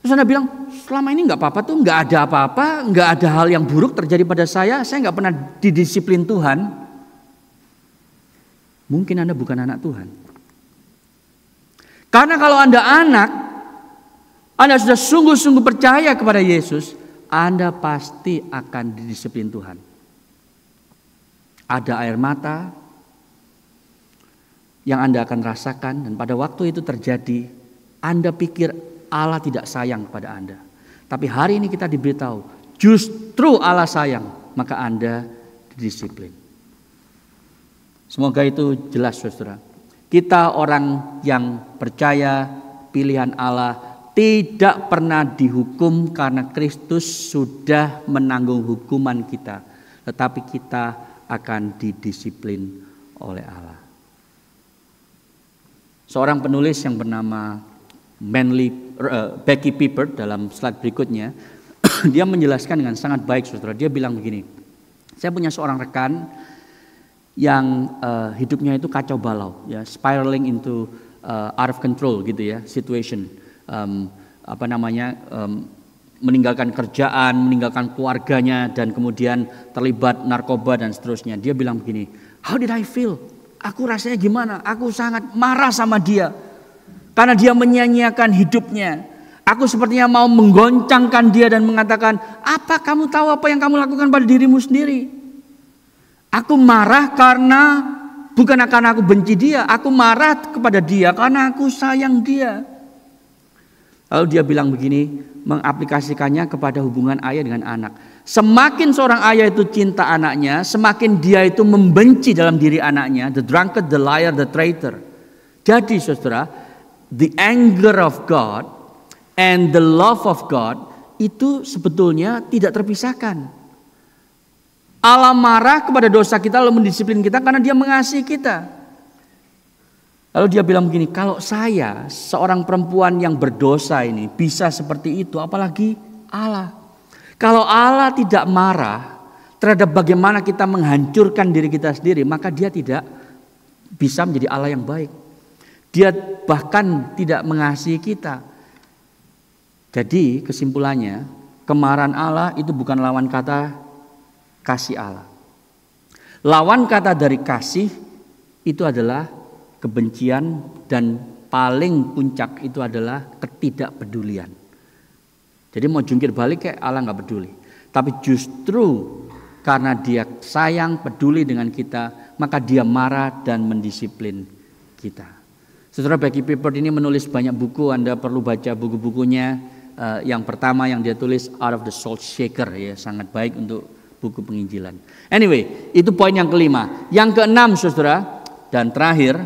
Terus Anda bilang, selama ini nggak apa-apa tuh, nggak ada apa-apa, nggak ada hal yang buruk terjadi pada saya, saya nggak pernah didisiplin Tuhan. Mungkin Anda bukan anak Tuhan. Karena kalau Anda anak, Anda sudah sungguh-sungguh percaya kepada Yesus, Anda pasti akan didisiplin Tuhan ada air mata yang Anda akan rasakan dan pada waktu itu terjadi Anda pikir Allah tidak sayang kepada Anda. Tapi hari ini kita diberitahu justru Allah sayang maka Anda disiplin. Semoga itu jelas Saudara. Kita orang yang percaya pilihan Allah tidak pernah dihukum karena Kristus sudah menanggung hukuman kita. Tetapi kita akan didisiplin oleh Allah. Seorang penulis yang bernama Manly, uh, Becky Peepert dalam slide berikutnya, dia menjelaskan dengan sangat baik saudara. Dia bilang begini, saya punya seorang rekan yang uh, hidupnya itu kacau balau, ya spiraling into uh, out of control gitu ya, situation. Um, apa namanya um, meninggalkan kerjaan, meninggalkan keluarganya dan kemudian terlibat narkoba dan seterusnya. Dia bilang begini, "How did I feel? Aku rasanya gimana? Aku sangat marah sama dia karena dia menyanyiakan hidupnya. Aku sepertinya mau menggoncangkan dia dan mengatakan, "Apa kamu tahu apa yang kamu lakukan pada dirimu sendiri?" Aku marah karena bukan karena aku benci dia, aku marah kepada dia karena aku sayang dia. Lalu dia bilang begini, mengaplikasikannya kepada hubungan ayah dengan anak. Semakin seorang ayah itu cinta anaknya, semakin dia itu membenci dalam diri anaknya, the drunkard, the liar, the traitor. Jadi saudara, the anger of God and the love of God itu sebetulnya tidak terpisahkan. Allah marah kepada dosa kita lalu mendisiplin kita karena dia mengasihi kita. Lalu dia bilang begini, kalau saya seorang perempuan yang berdosa ini bisa seperti itu, apalagi Allah. Kalau Allah tidak marah terhadap bagaimana kita menghancurkan diri kita sendiri, maka dia tidak bisa menjadi Allah yang baik. Dia bahkan tidak mengasihi kita. Jadi kesimpulannya, kemarahan Allah itu bukan lawan kata kasih Allah. Lawan kata dari kasih itu adalah kebencian dan paling puncak itu adalah ketidakpedulian. Jadi mau jungkir balik kayak Allah nggak peduli. Tapi justru karena dia sayang peduli dengan kita, maka dia marah dan mendisiplin kita. Saudara bagi Pippert ini menulis banyak buku, Anda perlu baca buku-bukunya. Eh, yang pertama yang dia tulis Out of the Salt Shaker ya, sangat baik untuk buku penginjilan. Anyway, itu poin yang kelima. Yang keenam Saudara dan terakhir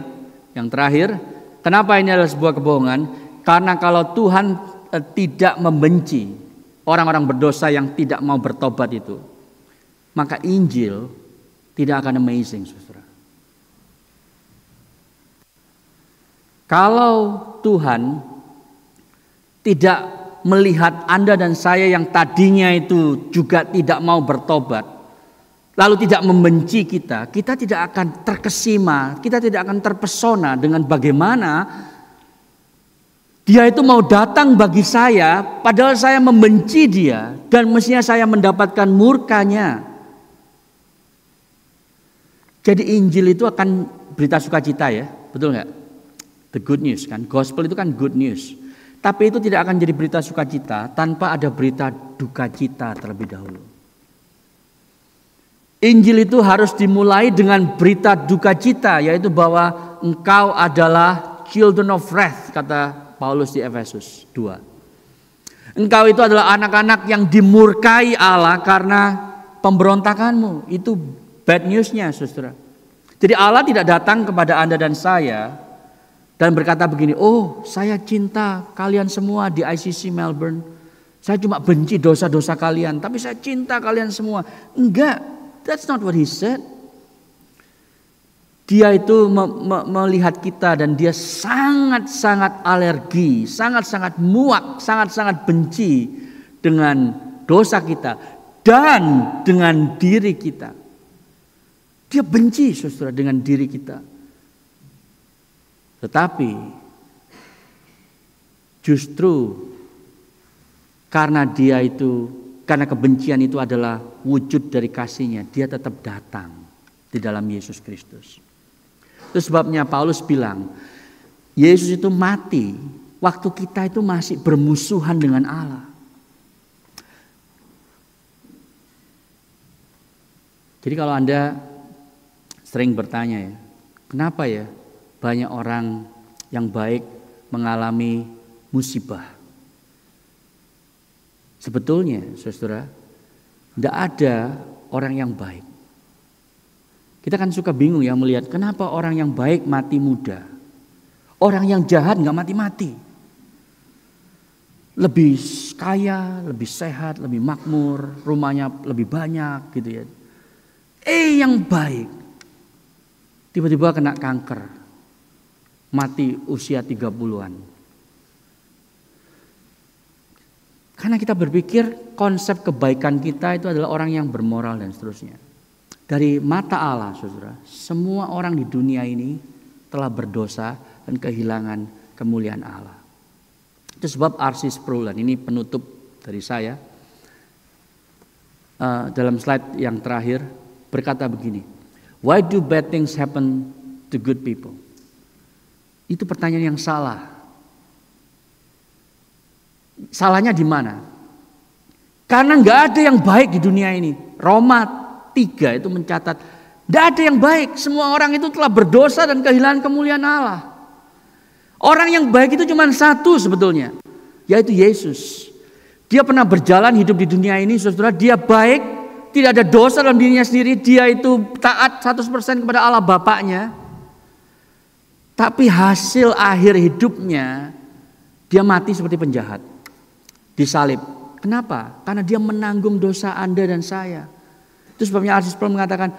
yang terakhir, kenapa ini adalah sebuah kebohongan? Karena kalau Tuhan eh, tidak membenci orang-orang berdosa yang tidak mau bertobat itu, maka Injil tidak akan amazing, saudara. Kalau Tuhan tidak melihat Anda dan saya yang tadinya itu juga tidak mau bertobat, lalu tidak membenci kita, kita tidak akan terkesima, kita tidak akan terpesona dengan bagaimana dia itu mau datang bagi saya, padahal saya membenci dia, dan mestinya saya mendapatkan murkanya. Jadi Injil itu akan berita sukacita ya, betul nggak? The good news kan, gospel itu kan good news. Tapi itu tidak akan jadi berita sukacita tanpa ada berita duka cita terlebih dahulu. Injil itu harus dimulai dengan berita duka cita, yaitu bahwa engkau adalah children of wrath, kata Paulus di Efesus 2. Engkau itu adalah anak-anak yang dimurkai Allah karena pemberontakanmu. Itu bad newsnya, saudara. Jadi Allah tidak datang kepada Anda dan saya dan berkata begini, oh saya cinta kalian semua di ICC Melbourne. Saya cuma benci dosa-dosa kalian, tapi saya cinta kalian semua. Enggak, That's not what he said. Dia itu me me melihat kita dan dia sangat-sangat alergi, sangat-sangat muak, sangat-sangat benci dengan dosa kita dan dengan diri kita. Dia benci saudara dengan diri kita. Tetapi justru karena dia itu karena kebencian itu adalah wujud dari kasihnya. Dia tetap datang di dalam Yesus Kristus. Itu sebabnya Paulus bilang, Yesus itu mati waktu kita itu masih bermusuhan dengan Allah. Jadi kalau Anda sering bertanya ya, kenapa ya banyak orang yang baik mengalami musibah? Sebetulnya, saudara, tidak ada orang yang baik. Kita kan suka bingung ya melihat kenapa orang yang baik mati muda. Orang yang jahat nggak mati-mati. Lebih kaya, lebih sehat, lebih makmur, rumahnya lebih banyak gitu ya. Eh yang baik tiba-tiba kena kanker. Mati usia 30-an. Karena kita berpikir konsep kebaikan kita itu adalah orang yang bermoral dan seterusnya. Dari mata Allah, saudara, semua orang di dunia ini telah berdosa dan kehilangan kemuliaan Allah. Itu sebab Arsis Perulan ini penutup dari saya. Uh, dalam slide yang terakhir berkata begini, Why do bad things happen to good people? Itu pertanyaan yang salah. Salahnya di mana? Karena nggak ada yang baik di dunia ini. Roma 3 itu mencatat, nggak ada yang baik. Semua orang itu telah berdosa dan kehilangan kemuliaan Allah. Orang yang baik itu cuma satu sebetulnya, yaitu Yesus. Dia pernah berjalan hidup di dunia ini, saudara. Dia baik, tidak ada dosa dalam dirinya sendiri. Dia itu taat 100% kepada Allah Bapaknya. Tapi hasil akhir hidupnya, dia mati seperti penjahat disalib. Kenapa? Karena dia menanggung dosa Anda dan saya. Itu sebabnya Arsis Paul mengatakan,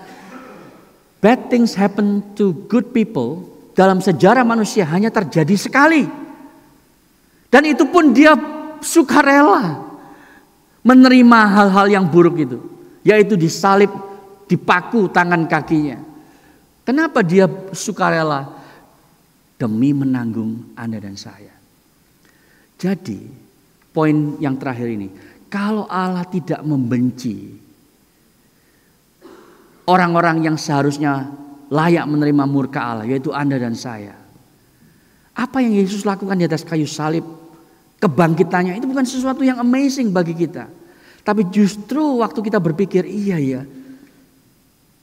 bad things happen to good people dalam sejarah manusia hanya terjadi sekali. Dan itu pun dia sukarela menerima hal-hal yang buruk itu, yaitu disalib, dipaku tangan kakinya. Kenapa dia sukarela? Demi menanggung Anda dan saya. Jadi, Poin yang terakhir ini, kalau Allah tidak membenci orang-orang yang seharusnya layak menerima murka Allah, yaitu Anda dan saya. Apa yang Yesus lakukan di atas kayu salib, kebangkitannya itu bukan sesuatu yang amazing bagi kita. Tapi justru waktu kita berpikir, iya ya,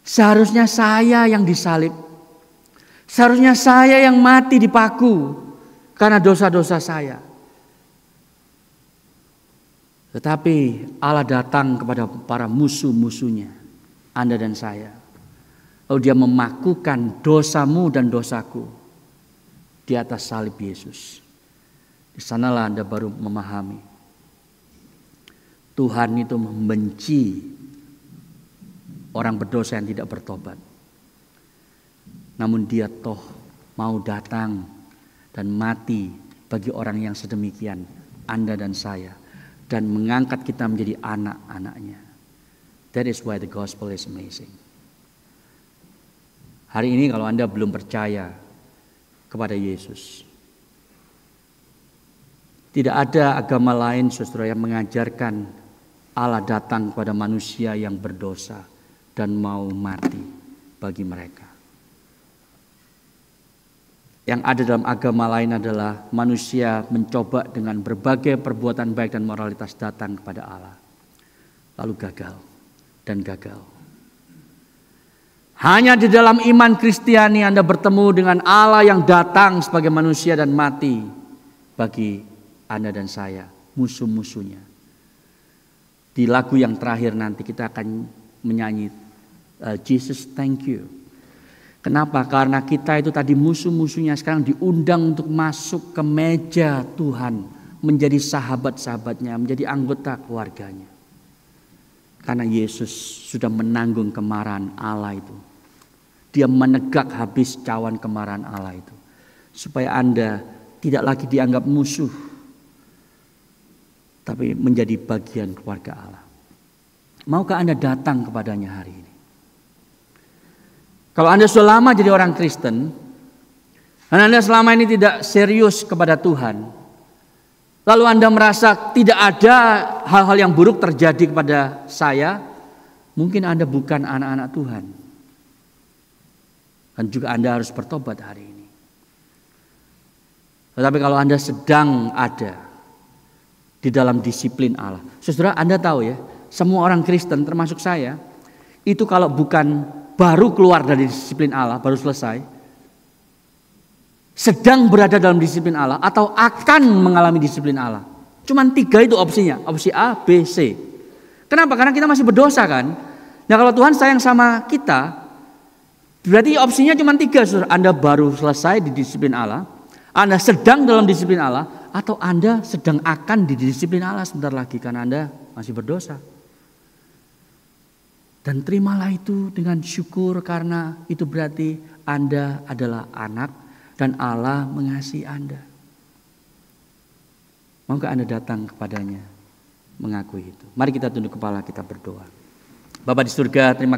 seharusnya saya yang disalib. Seharusnya saya yang mati di paku karena dosa-dosa saya. Tetapi Allah datang kepada para musuh-musuhnya, Anda dan saya. Lalu dia memakukan dosamu dan dosaku di atas salib Yesus. Di sanalah Anda baru memahami. Tuhan itu membenci orang berdosa yang tidak bertobat. Namun dia toh mau datang dan mati bagi orang yang sedemikian, Anda dan saya dan mengangkat kita menjadi anak-anaknya. That is why the gospel is amazing. Hari ini kalau Anda belum percaya kepada Yesus, tidak ada agama lain saudara yang mengajarkan Allah datang kepada manusia yang berdosa dan mau mati bagi mereka yang ada dalam agama lain adalah manusia mencoba dengan berbagai perbuatan baik dan moralitas datang kepada Allah. Lalu gagal dan gagal. Hanya di dalam iman Kristiani Anda bertemu dengan Allah yang datang sebagai manusia dan mati bagi Anda dan saya, musuh-musuhnya. Di lagu yang terakhir nanti kita akan menyanyi uh, Jesus thank you. Kenapa? Karena kita itu tadi musuh-musuhnya sekarang diundang untuk masuk ke meja Tuhan. Menjadi sahabat-sahabatnya, menjadi anggota keluarganya. Karena Yesus sudah menanggung kemarahan Allah itu. Dia menegak habis cawan kemarahan Allah itu. Supaya Anda tidak lagi dianggap musuh. Tapi menjadi bagian keluarga Allah. Maukah Anda datang kepadanya hari ini? Kalau Anda sudah lama jadi orang Kristen, dan Anda selama ini tidak serius kepada Tuhan, lalu Anda merasa tidak ada hal-hal yang buruk terjadi kepada saya, mungkin Anda bukan anak-anak Tuhan. Dan juga Anda harus bertobat hari ini. Tetapi kalau Anda sedang ada di dalam disiplin Allah. Saudara, Anda tahu ya, semua orang Kristen termasuk saya, itu kalau bukan baru keluar dari disiplin Allah, baru selesai, sedang berada dalam disiplin Allah atau akan mengalami disiplin Allah. Cuman tiga itu opsinya, opsi A, B, C. Kenapa? Karena kita masih berdosa kan. Nah kalau Tuhan sayang sama kita, berarti opsinya cuma tiga. Saudara. Anda baru selesai di disiplin Allah, Anda sedang dalam disiplin Allah, atau Anda sedang akan di disiplin Allah sebentar lagi karena Anda masih berdosa. Dan terimalah itu dengan syukur karena itu berarti Anda adalah anak dan Allah mengasihi Anda. Maukah Anda datang kepadanya mengakui itu? Mari kita tunduk kepala kita berdoa. Bapak di surga, terima kasih.